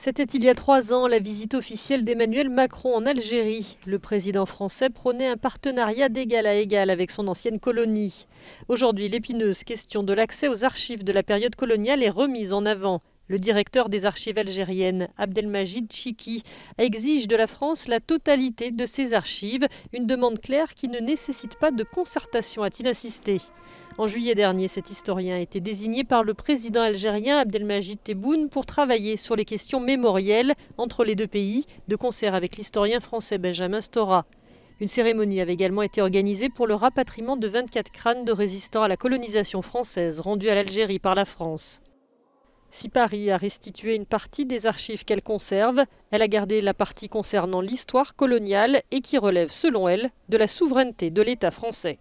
C'était il y a trois ans la visite officielle d'Emmanuel Macron en Algérie. Le président français prônait un partenariat d'égal à égal avec son ancienne colonie. Aujourd'hui, l'épineuse question de l'accès aux archives de la période coloniale est remise en avant. Le directeur des archives algériennes, Abdelmajid Chiki, exige de la France la totalité de ses archives, une demande claire qui ne nécessite pas de concertation, a-t-il insisté. En juillet dernier, cet historien a été désigné par le président algérien Abdelmajid Tebboune pour travailler sur les questions mémorielles entre les deux pays, de concert avec l'historien français Benjamin Stora. Une cérémonie avait également été organisée pour le rapatriement de 24 crânes de résistants à la colonisation française rendus à l'Algérie par la France. Si Paris a restitué une partie des archives qu'elle conserve, elle a gardé la partie concernant l'histoire coloniale et qui relève, selon elle, de la souveraineté de l'État français.